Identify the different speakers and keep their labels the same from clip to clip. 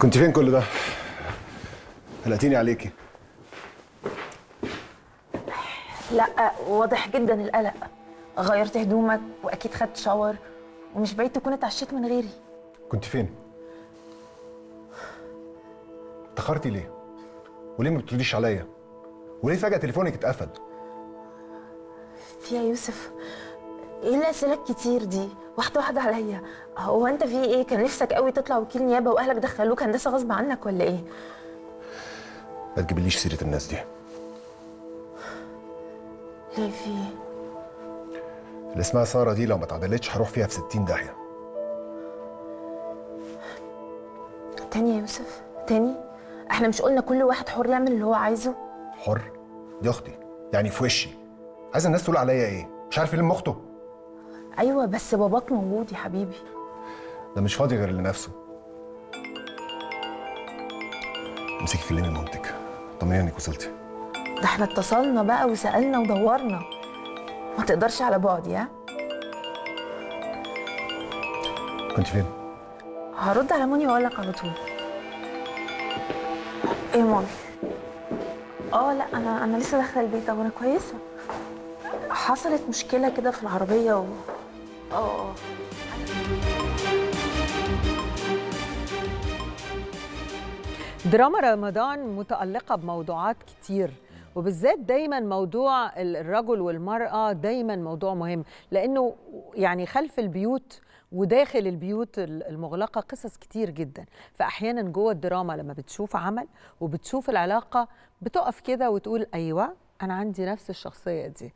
Speaker 1: كنت فين كل ده؟ قلقتيني عليكي
Speaker 2: لا واضح جدا القلق غيرت هدومك واكيد خدت شاور ومش بعيد تكون اتعشيت من غيري
Speaker 1: كنت فين؟ اتأخرتي ليه؟ وليه ما بترديش عليا؟ وليه فجأة تليفونك اتقفل؟ في يا يوسف
Speaker 2: ايه الأسئلة الكتير دي؟ واحده واحده عليا هو انت في ايه كان نفسك قوي تطلع وكيل نيابه واهلك دخلوك هندسه غصب عنك ولا ايه
Speaker 1: ما تجيبليش سيره الناس دي ليه في اللي اسمها ساره دي لو ما اتعدلتش هروح فيها في 60 داهيه
Speaker 2: تاني يا يوسف تاني احنا مش قلنا كل واحد حر يعمل اللي هو عايزه
Speaker 1: حر دي اختي يعني في وشي عايز الناس تقول عليا ايه مش عارف يلم إيه اخته
Speaker 2: ايوه بس باباك موجود يا حبيبي
Speaker 1: ده مش فاضي غير لنفسه امسكي كلمي مامتك طمنيني انك وصلتي
Speaker 2: ده احنا اتصلنا بقى وسالنا ودورنا ما تقدرش على بعد يا كنت فين هرد على موني واقول لك على طول ايه مامي اه لا انا انا لسه داخله البيت طب انا كويسه حصلت مشكله كده في العربيه و... اه اه دراما رمضان متألقة بموضوعات كتير وبالذات دايما موضوع الرجل والمرأة دايما موضوع مهم لأنه يعني خلف البيوت وداخل البيوت المغلقة قصص كتير جدا فأحيانا جوه الدراما لما بتشوف عمل وبتشوف العلاقة بتقف كده وتقول أيوة انا عندي نفس الشخصيه دي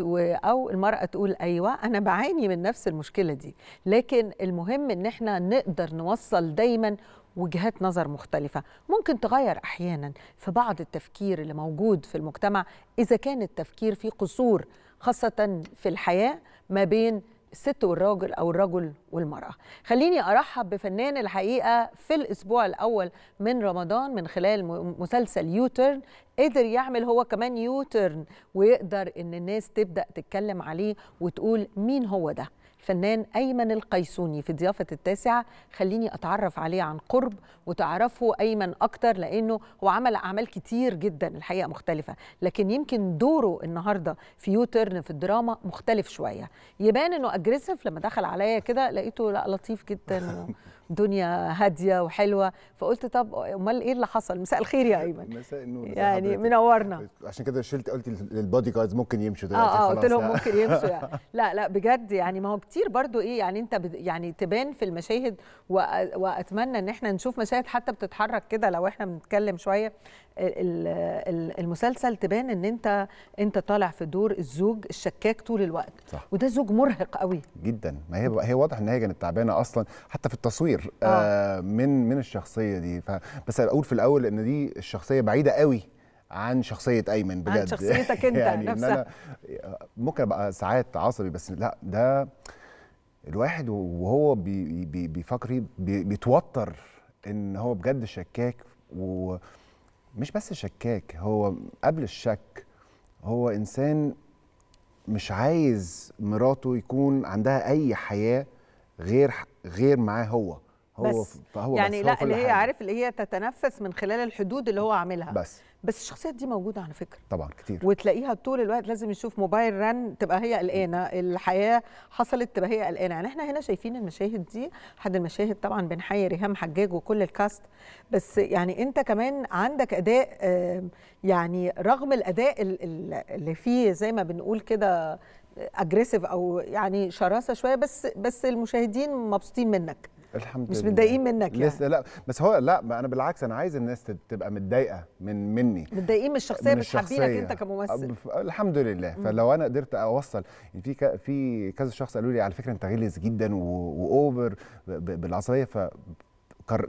Speaker 2: او المراه تقول ايوه انا بعاني من نفس المشكله دي لكن المهم ان احنا نقدر نوصل دايما وجهات نظر مختلفة ممكن تغير أحيانا في بعض التفكير اللي موجود في المجتمع إذا كان التفكير فيه قصور خاصة في الحياة ما بين الست والراجل او الرجل والمراه خليني ارحب بفنان الحقيقه في الاسبوع الاول من رمضان من خلال مسلسل يوترن قدر يعمل هو كمان يوترن ويقدر ان الناس تبدا تتكلم عليه وتقول مين هو ده الفنان أيمن القيسوني في ضيافة التاسعة خليني أتعرف عليه عن قرب وتعرفوا أيمن أكتر لأنه هو عمل أعمال كتير جدا الحقيقة مختلفة لكن يمكن دوره النهاردة في يوترن في الدراما مختلف شوية يبان أنه أجريسيف لما دخل عليا كده لقيته لا لطيف جدا دنيا هاديه وحلوه فقلت طب امال ايه اللي حصل مساء الخير يا ايمن
Speaker 1: مساء النور يعني منورنا عشان كده شلت قلت للبادي جاردز ممكن يمشوا دلوقتي اه اه قلت لهم ممكن يمشوا يعني.
Speaker 2: لا لا بجد يعني ما هو كتير برضو ايه يعني انت يعني تبان في المشاهد واتمنى ان احنا نشوف مشاهد حتى بتتحرك كده لو احنا بنتكلم شويه المسلسل تبان ان انت انت طالع في دور الزوج الشكاك طول الوقت صح. وده زوج
Speaker 1: مرهق قوي جدا ما هي هي واضح ان هي كانت تعبانه اصلا حتى في التصوير آه. آه من من الشخصيه دي بس اقول في الاول ان دي الشخصيه بعيده قوي عن شخصيه ايمن بجد عن شخصيتك انت يعني نفسها إن أنا ممكن ابقى ساعات عصبي بس لا ده الواحد وهو بي بي بيفكر بي بيتوتر ان هو بجد شكاك ومش بس شكاك هو قبل الشك هو انسان مش عايز مراته يكون عندها اي حياه غير غير معاه هو هو بس فهو يعني بس لا هو اللي هي عارف
Speaker 2: اللي هي تتنفس من خلال الحدود اللي هو عاملها بس بس الشخصيات دي موجوده على فكره طبعا كتير وتلاقيها طول الوقت لازم يشوف موبايل رن تبقى هي قلقانه الحياه حصلت تبقى هي قلقانه يعني احنا هنا شايفين المشاهد دي حد المشاهد طبعا بنحيي ريهام حجاج وكل الكاست بس يعني انت كمان عندك اداء يعني رغم الاداء اللي فيه زي ما بنقول كده اجريسيف آه، او يعني شراسه شويه بس بس المشاهدين مبسوطين منك
Speaker 1: الحمد لله مش متضايقين منك يعني لسه لا بس هو لا ما انا بالعكس انا عايز الناس تبقى متضايقه من مني
Speaker 2: متضايقين من الشخصيه مش حابينك انت كممثل
Speaker 1: الحمد لله مم. فلو انا قدرت اوصل يعني في في كذا شخص قالوا لي على فكره انت غلس جدا واوفر بالعصبيه ف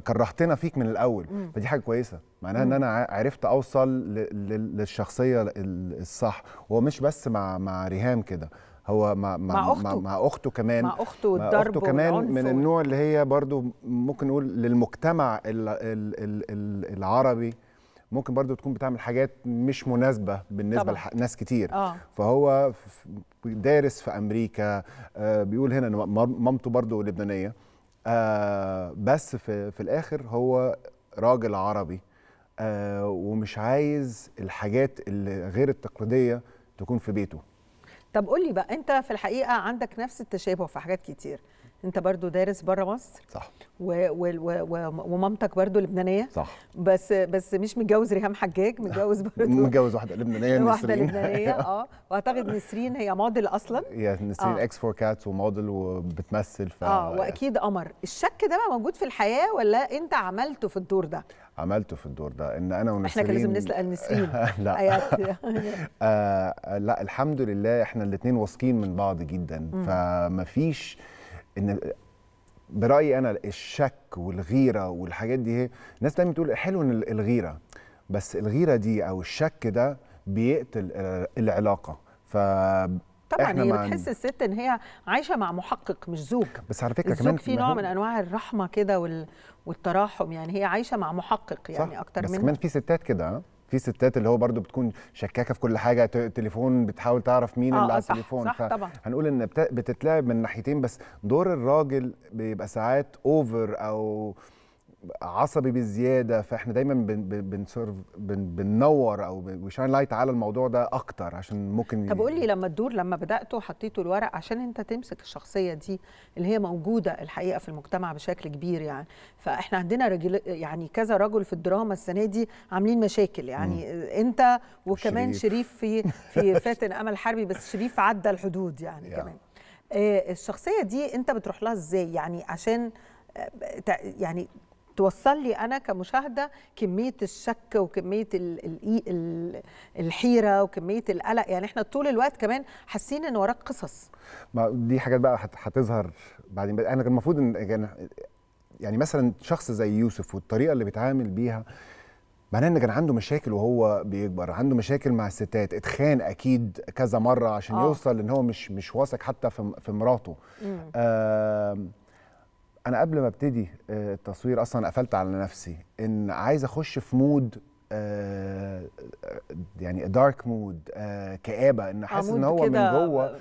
Speaker 1: كرهتنا فيك من الاول مم. فدي حاجه كويسه معناها ان انا عرفت اوصل للشخصيه الصح ومش مش بس مع مع ريهام كده هو مع مع مع اخته, مع, مع أخته كمان مع اخته الضرب مع أخته كمان من النوع اللي هي برضو ممكن نقول للمجتمع الـ الـ الـ العربي ممكن برضو تكون بتعمل حاجات مش مناسبة بالنسبة لناس كتير آه. فهو دارس في أمريكا آه بيقول هنا ان مامته برضو لبنانية آه بس في, في الآخر هو راجل عربي آه ومش عايز الحاجات اللي غير التقليدية تكون في بيته
Speaker 2: طب قول لي بقى انت في الحقيقه عندك نفس التشابه في حاجات كتير انت برضو دارس بره مصر صح و و و ومامتك برضو لبنانيه صح بس بس مش متجوز ريهام حجاج متجوز برضو متجوز
Speaker 1: واحده لبنانيه واحده لبنانيه اه
Speaker 2: واعتقد نسرين هي موديل اصلا هي نسرين آه. اكس
Speaker 1: فور كاتس وموديل وبتمثل ف اه
Speaker 2: واكيد قمر الشك ده بقى موجود في الحياه ولا انت عملته في الدور ده
Speaker 1: عملته في الدور ده ان انا ونسرين احنا كان لازم نسال نسرين لا أيوة. آه لا الحمد لله احنا الاثنين واثقين من بعض جدا فمفيش ان برايي انا الشك والغيره والحاجات دي هي الناس دايما بتقول حلو ان الغيره بس الغيره دي او الشك ده بيقتل العلاقه ف طبعا هي بتحس
Speaker 2: الست ان هي عايشه مع محقق مش زوج بس على فكره كمان في نوع من انواع الرحمه كده وال... والتراحم يعني هي عايشه مع محقق يعني صح؟ اكتر من بس كمان في
Speaker 1: ستات كده في ستات اللي هو برده بتكون شكاكه في كل حاجه تليفون بتحاول تعرف مين آه اللي آه، على التليفون صح طبعا هنقول ان بتتلعب من ناحيتين بس دور الراجل بيبقى ساعات اوفر او عصبي بالزياده فاحنا دايما بن بننور او بنشاين لايت على الموضوع ده اكتر عشان ممكن طب
Speaker 2: قول لي لما الدور لما بداته حطيته الورق عشان انت تمسك الشخصيه دي اللي هي موجوده الحقيقه في المجتمع بشكل كبير يعني فاحنا عندنا رجل يعني كذا رجل في الدراما السنه دي عاملين مشاكل يعني م. انت وكمان شريف, شريف في في فاتن امل حربي بس شريف عدى الحدود يعني, يعني. كمان آه، الشخصيه دي انت بتروح لها ازاي يعني عشان آه، يعني توصل لي انا كمشاهده كميه الشك وكميه الـ الـ الحيره وكميه القلق يعني احنا طول الوقت كمان حاسين ان وراك قصص
Speaker 1: ما دي حاجات بقى هتظهر بعدين انا كان المفروض ان يعني مثلا شخص زي يوسف والطريقه اللي بيتعامل بيها معناه ان كان عنده مشاكل وهو بيكبر عنده مشاكل مع الستات اتخان اكيد كذا مره عشان آه. يوصل ان هو مش مش واثق حتى في في مراته آه انا قبل ما ابتدي آه، التصوير اصلا قفلت على نفسي ان عايز اخش في مود آه، آه، يعني دارك مود كآبة ان حاسس ان هو من جوه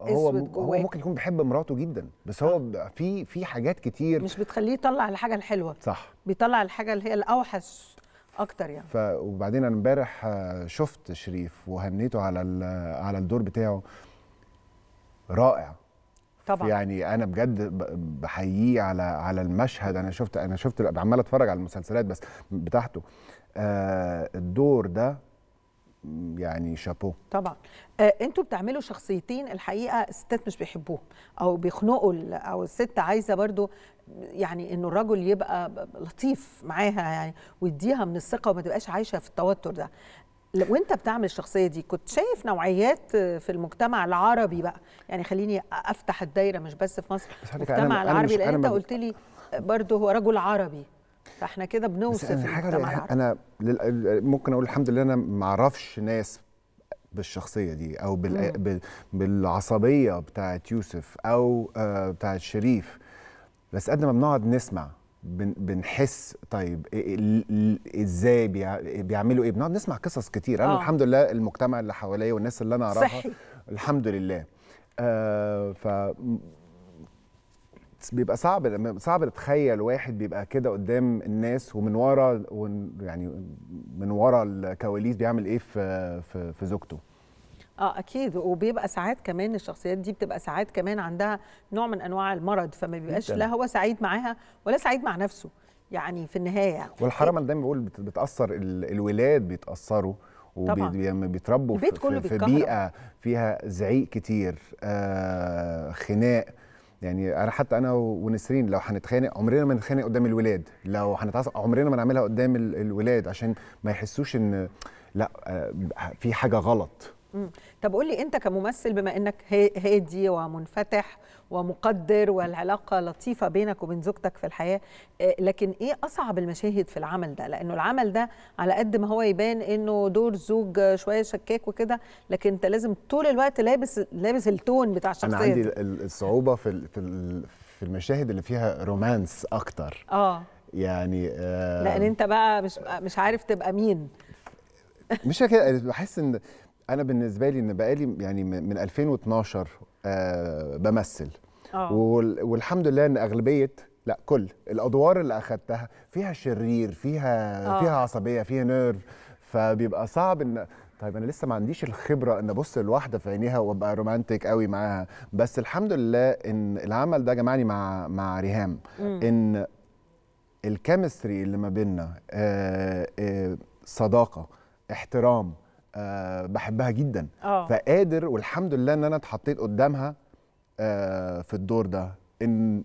Speaker 2: هو هو ممكن
Speaker 1: يكون بيحب مراته جدا بس هو في في حاجات كتير مش بتخليه يطلع الحاجه الحلوه صح
Speaker 2: بيطلع الحاجه اللي هي الاوحش اكتر يعني
Speaker 1: ف وبعدين انا امبارح شفت شريف وهنيته على على الدور بتاعه رائع طبعا يعني انا بجد بحييه على على المشهد انا شفت انا شفت عمال اتفرج على المسلسلات بس بتاعته آه الدور ده يعني شابو طبعا
Speaker 2: آه انتوا بتعملوا شخصيتين الحقيقه الستات مش بيحبوهم او بيخنقوا او الست عايزه برضو يعني انه الرجل يبقى لطيف معاها يعني ويديها من الثقه وما تبقاش عايشه في التوتر ده وانت بتعمل الشخصيه دي كنت شايف نوعيات في المجتمع العربي بقى يعني خليني افتح الدايره مش بس في مصر بس المجتمع أنا العربي لان انت قلت لي برضه هو رجل عربي فاحنا كده بنوصف المجتمع العربي
Speaker 1: انا ممكن اقول الحمد لله انا ما اعرفش ناس بالشخصيه دي او بالعصبيه بتاعت يوسف او آه، بتاعت شريف بس قد ما بنقعد نسمع بنحس طيب ازاي بيعملوا ايه بنقعد نسمع قصص كتير انا أوه. الحمد لله المجتمع اللي حواليا والناس اللي انا اعرفها الحمد لله آه ف بيبقى صعب صعب تتخيل واحد بيبقى كده قدام الناس ومن ورا يعني من ورا الكواليس بيعمل ايه في في, في زوجته
Speaker 2: اه اكيد وبيبقى ساعات كمان الشخصيات دي بتبقى ساعات كمان عندها نوع من انواع المرض فما بيبقاش لا هو سعيد معاها ولا سعيد مع نفسه يعني في النهايه والحرمه
Speaker 1: دايما بقول بتاثر الولاد بيتاثروا وبيتربوا يعني في, في, في بيئه فيها زعيق كتير آه خناق يعني انا حتى انا ونسرين لو هنتخانق عمرنا ما نتخانق قدام الولاد لو هنتعصب عمرنا ما نعملها قدام الولاد عشان ما يحسوش ان لا آه، في حاجه غلط
Speaker 2: طب قول لي انت كممثل بما انك هادي ومنفتح ومقدر والعلاقه لطيفه بينك وبين زوجتك في الحياه آه، لكن ايه اصعب المشاهد في العمل ده لانه العمل ده على قد ما هو يبان انه دور زوج شويه شكاك وكده لكن انت لازم طول الوقت لابس لابس التون بتاع الشخصيه انا عندي
Speaker 1: الصعوبه في في في المشاهد اللي فيها رومانس اكتر اه يعني آه لان انت
Speaker 2: بقى مش مش عارف تبقى مين
Speaker 1: مش كده بحس ان انا بالنسبه لي ان بقالي يعني من 2012 آه بمثل أوه. والحمد لله ان اغلبيه لا كل الادوار اللي اخذتها فيها شرير فيها أوه. فيها عصبيه فيها نيرف فبيبقى صعب ان طيب انا لسه ما عنديش الخبره ان ابص لواحده في عينيها وابقى رومانتك قوي معاها بس الحمد لله ان العمل ده جمعني مع مع ريهام ان الكيمستري اللي ما بيننا آه، آه، صداقه احترام أه بحبها جدا أوه. فقادر والحمد لله ان انا اتحطيت قدامها أه في الدور ده ان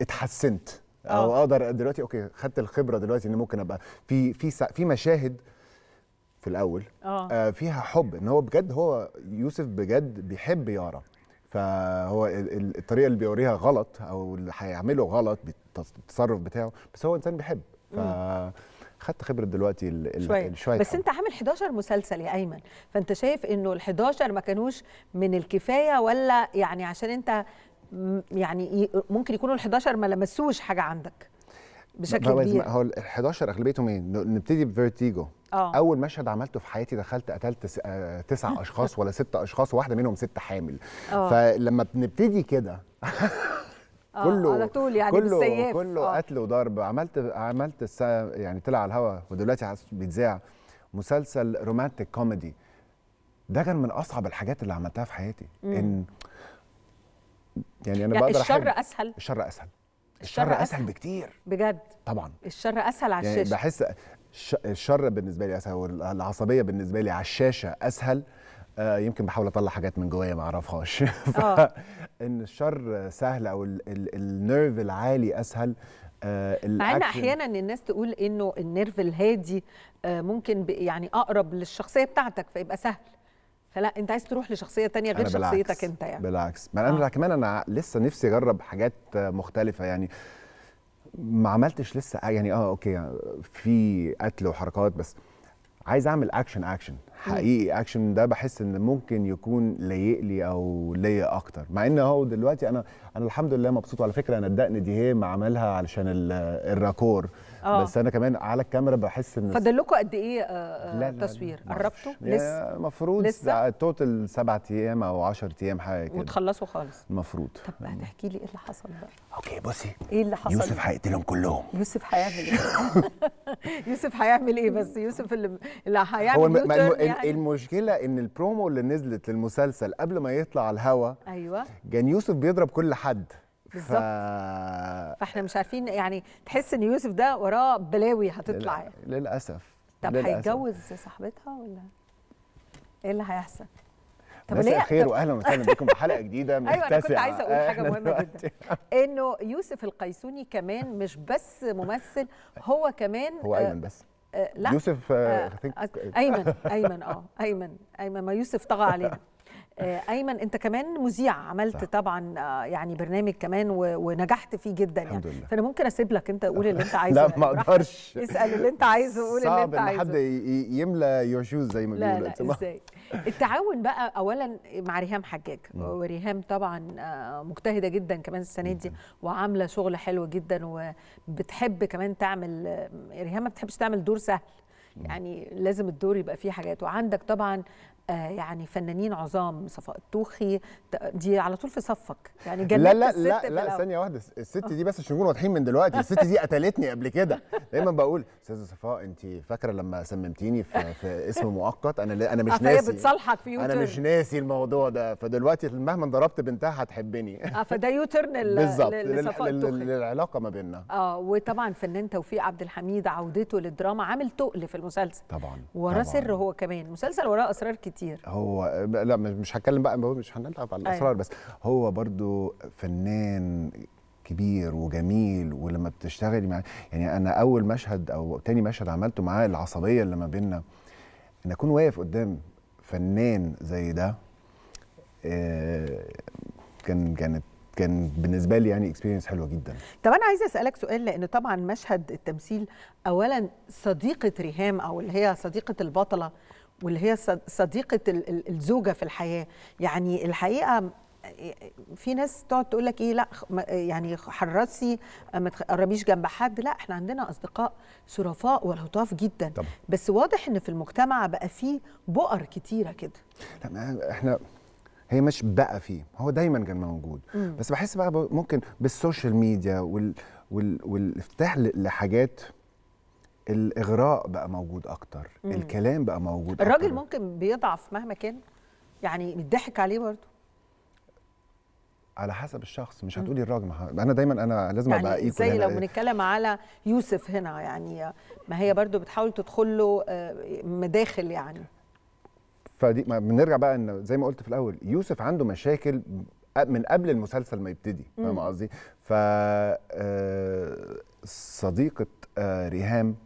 Speaker 1: اتحسنت أوه. او اقدر دلوقتي اوكي خدت الخبره دلوقتي ان ممكن ابقى في في في مشاهد في الاول أوه. آه، فيها حب ان هو بجد هو يوسف بجد بيحب يارا فهو الطريقه اللي بيوريها غلط او اللي هيعمله غلط بالتصرف بتاعه بس هو انسان بيحب ف... خدت خبره دلوقتي شويه شويه بس انت
Speaker 2: عامل 11 مسلسل يا ايمن فانت شايف انه ال 11 ما كانوش من الكفايه ولا يعني عشان انت يعني ممكن يكونوا ال 11 ما لمسوش حاجه عندك بشكل كبير هو
Speaker 1: ال 11 اغلبيتهم ايه؟ نبتدي بفيرتيجو أوه. اول مشهد عملته في حياتي دخلت قتلت آه، تسع اشخاص ولا ست اشخاص واحده منهم ست حامل أوه. فلما بنبتدي كده
Speaker 2: آه، كله على طول يعني كله بالسياف كله
Speaker 1: آه. قتل وضرب عملت عملت السا يعني طلع على الهواء ودلوقتي بيتذاع مسلسل رومانتك كوميدي ده كان من اصعب الحاجات اللي عملتها في حياتي مم. ان يعني انا بقدر الشر اسهل الشر اسهل الشر, الشر أسهل, اسهل بكتير بجد طبعا
Speaker 2: الشر اسهل على يعني الشاشه يعني
Speaker 1: بحس الشر بالنسبه لي اسهل والعصبيه بالنسبه لي على الشاشه اسهل آه يمكن بحاول اطلع حاجات من جوايا ما اعرفهاش آه. ان الشر سهل او النيرف العالي اسهل آه مع ان احيانا
Speaker 2: الناس تقول انه النيرف الهادي آه ممكن يعني اقرب للشخصيه بتاعتك فيبقى سهل فلا انت عايز تروح لشخصيه تانية غير شخصيتك انت يعني
Speaker 1: بالعكس ما انا آه. كمان انا لسه نفسي اجرب حاجات مختلفه يعني ما عملتش لسه يعني اه اوكي في قتل وحركات بس عايز اعمل اكشن اكشن حقيقي اكشن ده بحس ان ممكن يكون لايق لي او ليا اكتر مع ان هو دلوقتي انا انا الحمد لله مبسوط على فكره انا الدقن دي هي ما عملها علشان الراكور أوه. بس انا كمان على الكاميرا بحس ان فاضل
Speaker 2: لكم قد ايه آه، آه، تصوير قربتوا لسه
Speaker 1: المفروض التوتال سبعة ايام او 10 ايام حاجه كده
Speaker 2: وتخلصوا خالص
Speaker 1: المفروض طب هتحكي
Speaker 2: لي ايه اللي حصل بقى
Speaker 1: اوكي بصي ايه اللي حصل يوسف هيقتلهم كلهم
Speaker 2: يوسف هيعمل ايه يوسف هيعمل ايه بس يوسف اللي هيعمل هو يعني.
Speaker 1: المشكله ان البرومو اللي نزلت للمسلسل قبل ما يطلع على الهوا ايوه كان يوسف بيضرب كل حد بالظبط ف...
Speaker 2: فاحنا مش عارفين يعني تحس ان يوسف ده وراه بلاوي هتطلع
Speaker 1: لل... للاسف طب هيتجوز
Speaker 2: صاحبتها ولا ايه اللي هيحصل؟
Speaker 1: طب مساء الخير واهلا وسهلا بكم في حلقه جديده من ايوه انا كنت عايزه اقول حاجه مهمه
Speaker 2: جدا انه يوسف القيسوني كمان مش بس ممثل هو كمان هو ايمن آه، بس آه لا يوسف آه آه ايمن ايمن اه ايمن ايمن ما يوسف طغى علينا آه، ايمن انت كمان مذيع عملت طبعا آه، يعني برنامج كمان ونجحت فيه جدا يعني الحمد لله. فانا ممكن اسيب لك انت قول اللي انت عايزه لا ما
Speaker 1: اقدرش اسال اللي انت عايزه قول اللي انت عايزه صعب ان حد يملى شوز زي ما بيقولوا لا لا ازاي
Speaker 2: التعاون بقى اولا مع ريهام حجاج وريهام طبعا آه، مجتهده جدا كمان السنه دي وعامله شغل حلو جدا وبتحب كمان تعمل ريهام ما بتحبش تعمل دور سهل يعني لازم الدور يبقى فيه حاجات وعندك طبعا آه، يعني فنانين عظام صفاء التوخي دي على طول في صفك يعني جننت لا لا الست لا لا ثانيه
Speaker 1: واحده الست آه. دي بس عشان نكون واضحين من دلوقتي الست دي قتلتني قبل كده دايما بقول استاذه صفاء انت فاكره لما سممتيني في, في اسم مؤقت انا انا مش آه، ناسي بتصالحك في يوتيرن انا مش ناسي الموضوع ده فدلوقتي مهما ضربت بنتها هتحبني
Speaker 2: اه فده يوتيرن بالظبط
Speaker 1: للعلاقه ما بيننا
Speaker 2: اه وطبعا فنان توفيق عبد الحميد عودته للدراما عامل تقل في المسلسل طبعا وراه سر هو كمان مسلسل وراه اسرار كتير كتير
Speaker 1: هو لا مش هتكلم بقى مش هنلعب على الاسرار أيه. بس هو برضو فنان كبير وجميل ولما بتشتغلي معاه يعني انا اول مشهد او تاني مشهد عملته معاه العصبيه اللي ما بيننا ان اكون واقف قدام فنان زي ده آه، كان كانت كان بالنسبه لي يعني اكسبيرينس حلوه جدا
Speaker 2: طب انا عايزه اسالك سؤال لان طبعا مشهد التمثيل اولا صديقه ريهام او اللي هي صديقه البطله واللي هي صديقه الزوجه في الحياه يعني الحقيقه في ناس تقعد تقول لك ايه لا يعني حرصي ما تقربيش جنب حد لا احنا عندنا اصدقاء شرفاء ولطاف جدا طبعا. بس واضح ان في المجتمع بقى فيه بؤر كتيره كده
Speaker 1: لا احنا هي مش بقى فيه هو دايما كان موجود مم. بس بحس بقى ممكن بالسوشيال ميديا وال والافتتاح لحاجات الاغراء بقى موجود اكتر مم. الكلام بقى موجود الراجل
Speaker 2: أكتر. ممكن بيضعف مهما كان يعني بيضحك عليه برضه
Speaker 1: على حسب الشخص مش هتقولي الراجل انا دايما انا لازم يعني ابقى ايكو زي لو
Speaker 2: بنتكلم على يوسف هنا يعني ما هي برضو بتحاول تدخل له آه، مداخل يعني
Speaker 1: فدي ما بنرجع بقى ان زي ما قلت في الاول يوسف عنده مشاكل من قبل المسلسل ما يبتدي فاهم قصدي ف آه، صديقه آه، ريهام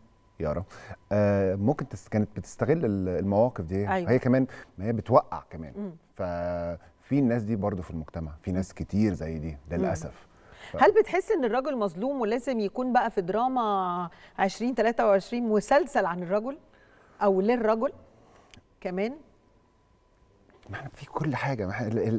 Speaker 1: يارا آه ممكن تست... كانت بتستغل المواقف دي أيوة. هي كمان ما هي بتوقع كمان مم. ففي الناس دي برضو في المجتمع في ناس كتير زي دي للاسف مم. هل
Speaker 2: بتحس ان الراجل مظلوم ولازم يكون بقى في دراما 20 23 مسلسل عن الرجل او للرجل كمان
Speaker 1: ما احنا في كل حاجه ما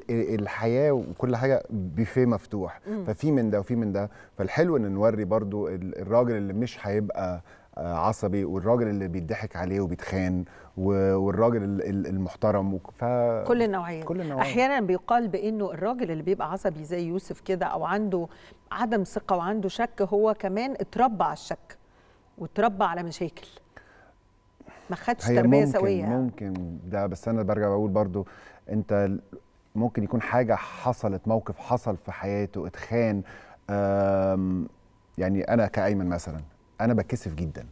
Speaker 1: الحياه وكل حاجه بوفيه مفتوح ففي من ده وفي من ده فالحلو ان نوري برضو الراجل اللي مش هيبقى آه، عصبي والراجل اللي بيضحك عليه وبيتخان والراجل المحترم ف... كل
Speaker 2: النوعيات كل النوعيات احيانا بيقال بانه الراجل اللي بيبقى عصبي زي يوسف كده او عنده عدم ثقه وعنده شك هو كمان اتربى على الشك واتربى على مشاكل ما خدش تربيه سويه
Speaker 1: ممكن ده بس انا برجع بقول برضو انت ممكن يكون حاجه حصلت موقف حصل في حياته اتخان يعني انا كايمن مثلا انا بتكسف جدا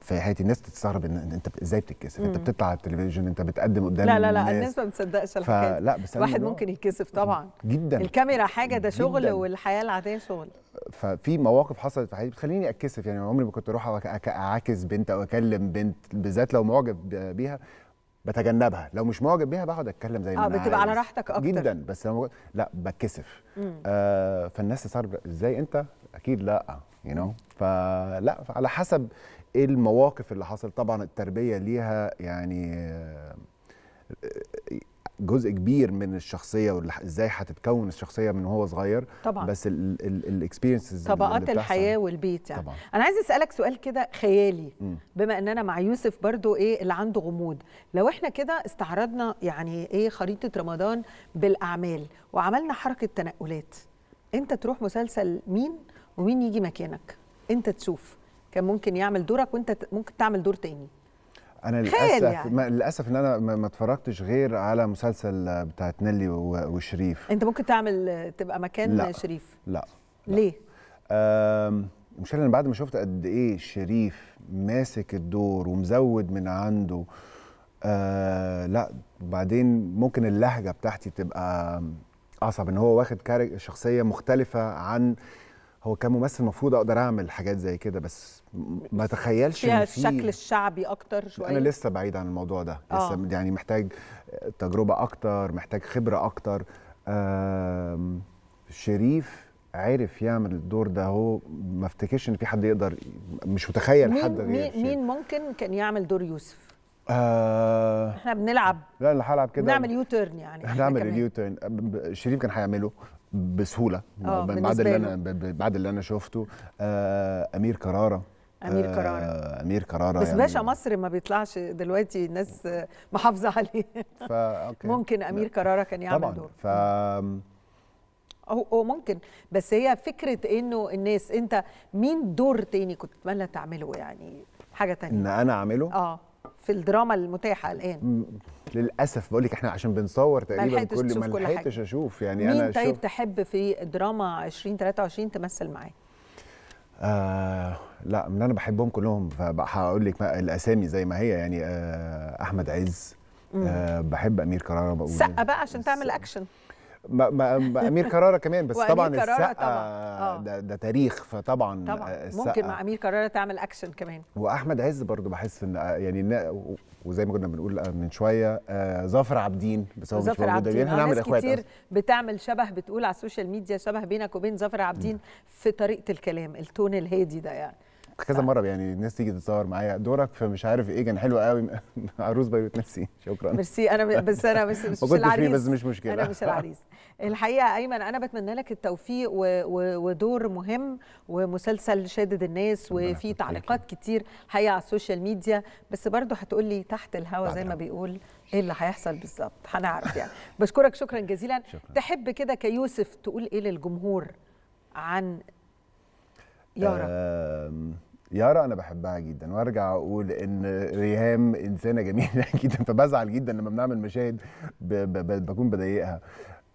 Speaker 1: في حياتي الناس تستغرب ان انت ازاي بتتكسف انت بتطلع على التلفزيون انت بتقدم قدام لا لا لا الناس, الناس ما
Speaker 2: بتصدقش الحكايه فلا بس واحد ممكن يتكسف طبعا
Speaker 1: جدا الكاميرا
Speaker 2: حاجه ده شغل جداً. والحياه العاديه شغل
Speaker 1: ففي مواقف حصلت في حياتي بتخليني اتكسف يعني عمري ما كنت اروح اعاكس بنت او اكلم بنت بالذات لو معجب بيها بتجنبها لو مش معجب بيها بقعد اتكلم زي ما آه انا بتبقى على راحتك اكتر جدا بس لو لا بتكسف آه فالناس تستغرب ازاي انت اكيد لا يو you نو know? فلا على حسب ايه المواقف اللي حصل طبعا التربيه ليها يعني آه، جزء كبير من الشخصيه وازاي هتتكون الشخصيه من هو صغير طبعا بس الاكسبيرينسز طبقات الحياه
Speaker 2: والبيت يعني طبعا. انا عايز اسالك سؤال كده خيالي م. بما اننا مع يوسف برضو ايه اللي عنده غموض لو احنا كده استعرضنا يعني ايه خريطه رمضان بالاعمال وعملنا حركه تنقلات انت تروح مسلسل مين ومين يجي مكانك انت تشوف كان ممكن يعمل دورك وانت ممكن تعمل دور تاني
Speaker 1: انا للاسف يعني. للاسف ان انا ما اتفرجتش غير على مسلسل بتاع نيلي وشريف
Speaker 2: انت ممكن تعمل تبقى مكان لا. شريف
Speaker 1: لا, لا. ليه مش انا بعد ما شفت قد ايه شريف ماسك الدور ومزود من عنده آه لا وبعدين ممكن اللهجه بتاعتي تبقى اصعب ان هو واخد شخصيه مختلفه عن هو كممثل المفروض اقدر اعمل حاجات زي كده بس ما تخيلش فيها في الشكل
Speaker 2: الشعبي اكتر شويه انا لسه
Speaker 1: بعيد عن الموضوع ده آه. لسه يعني محتاج تجربه اكتر محتاج خبره اكتر شريف عرف يعمل الدور ده هو ما افتكرش ان في حد يقدر مش متخيل مين حد غير مين, شريف.
Speaker 2: مين ممكن كان يعمل دور يوسف
Speaker 1: آه احنا بنلعب لا انا هلعب كده نعمل
Speaker 2: يوتيرن يعني
Speaker 1: هنعمل اليوتيرن شريف كان هيعمله بسهوله آه، بعد اللي انا بعد اللي انا شفته آه، امير كراره امير آه، كرارة امير كرارة بس يعني باشا
Speaker 2: مصر ما بيطلعش دلوقتي الناس محافظه عليه ف... أوكي. ممكن امير كرارة كان يعمل طبعا. دور ف... هو ممكن بس هي فكره انه الناس انت مين دور تاني كنت تتمنى تعمله يعني حاجه تانية
Speaker 1: ان انا اعمله
Speaker 2: اه في الدراما المتاحه الان
Speaker 1: للاسف بقول لك احنا عشان بنصور تقريبا كل ما لحقتش اشوف يعني مين انا طيب
Speaker 2: تحب في دراما 2023 تمثل معاه
Speaker 1: آه لا من انا بحبهم كلهم فهقول لك الاسامي زي ما هي يعني آه احمد عز آه بحب امير كرارة بقول سقه
Speaker 2: بقى عشان تعمل اكشن
Speaker 1: ما ما امير كرارة كمان بس طبعا السقا آه. ده, ده تاريخ فطبعا طبعا ممكن مع
Speaker 2: امير كرارة تعمل اكشن كمان
Speaker 1: واحمد عز برضو بحس ان آه، يعني وزي ما كنا بنقول آه، من شويه آه ظافر عابدين بس هو مش موجود يعني هنعمل آه، اخوات كتير
Speaker 2: بتعمل شبه بتقول على السوشيال ميديا شبه بينك وبين ظافر عابدين في طريقه الكلام التون الهادي ده يعني
Speaker 1: كذا مره يعني الناس تيجي تتصور معايا دورك فمش عارف ايه كان حلو قوي عروس بيروت نفسي شكرا ميرسي انا بس انا بس مش, مش العريس بس مش مشكله انا مش العريس
Speaker 2: الحقيقه ايمن انا بتمنى لك التوفيق و... و... ودور مهم ومسلسل شادد الناس وفي تعليقات كتير حقيقه على السوشيال ميديا بس برضه هتقول لي تحت الهوا زي ما بيقول ايه اللي هيحصل بالظبط هنعرف يعني بشكرك شكرا جزيلا شكرا. تحب كده كيوسف تقول ايه للجمهور عن
Speaker 1: يا رب يارا انا بحبها جدا وارجع اقول ان ريهام انسانه جميله جدا فبزعل جدا لما بنعمل مشاهد بكون بضايقها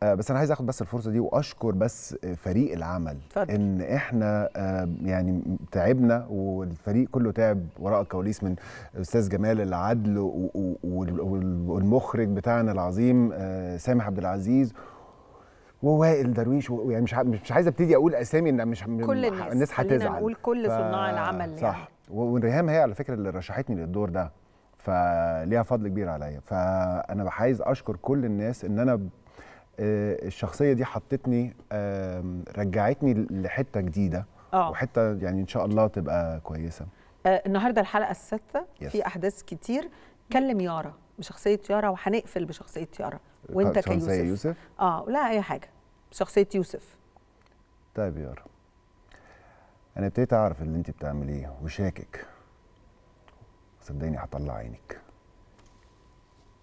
Speaker 1: آه، بس انا عايز اخد بس الفرصه دي واشكر بس فريق العمل فضل. ان احنا آه، يعني تعبنا والفريق كله تعب وراء الكواليس من استاذ جمال العدل والمخرج بتاعنا العظيم آه، سامح عبد العزيز ووائل درويش و... يعني مش ع... مش عايز ابتدي اقول اسامي ان مش كل الناس, الناس هتزعل نقول كل صناع العمل صح يعني. وريهام هي على فكره اللي رشحتني للدور ده فليها فضل كبير عليا فانا عايز اشكر كل الناس ان انا آه، الشخصيه دي حطتني رجعتني لحته جديده أوه. وحته يعني ان شاء الله تبقى كويسه
Speaker 2: آه، النهارده الحلقه السادسه في احداث كتير كلم يارا بشخصيه يارا وهنقفل بشخصيه يارا وانت كيوسف زي يوسف اه لا اي حاجه بشخصيه يوسف
Speaker 1: طيب يارا انا ابتديت اعرف اللي انت بتعمليه وشاكك صدقني هطلع عينك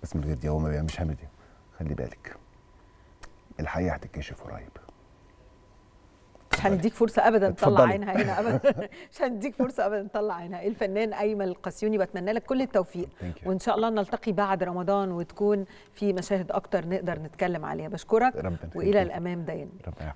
Speaker 1: بس من غير دي هو ما بيعملش حمدي خلي بالك الحقيقه هتتكشف قريب
Speaker 2: مش هنديك فرصه ابدا تطلع عينها هنا ابدا مش هنديك فرصه ابدا تطلع عينها الفنان ايمن القسيوني بتمنى لك كل التوفيق وان شاء الله نلتقي بعد رمضان وتكون في مشاهد اكتر نقدر نتكلم عليها بشكرك والى الامام دايما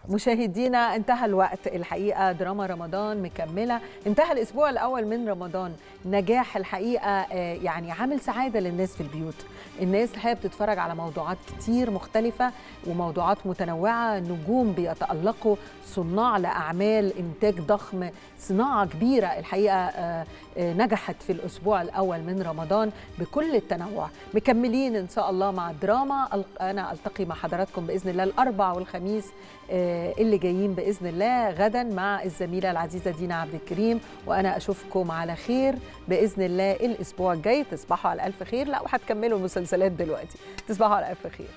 Speaker 2: مشاهدينا انتهى الوقت الحقيقه دراما رمضان مكمله انتهى الاسبوع الاول من رمضان نجاح الحقيقه آه، يعني عامل سعاده للناس في البيوت الناس الحقيقه بتتفرج على موضوعات كتير مختلفه وموضوعات متنوعه نجوم بيتالقوا صناع على لأعمال إنتاج ضخم صناعة كبيرة الحقيقة آه، آه، نجحت في الأسبوع الأول من رمضان بكل التنوع مكملين إن شاء الله مع الدراما أنا ألتقي مع حضراتكم بإذن الله الأربع والخميس آه، اللي جايين بإذن الله غدا مع الزميلة العزيزة دينا عبد الكريم وأنا أشوفكم على خير بإذن الله الأسبوع الجاي تصبحوا على ألف خير لا وهتكملوا المسلسلات دلوقتي تصبحوا على ألف خير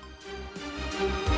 Speaker 2: thank you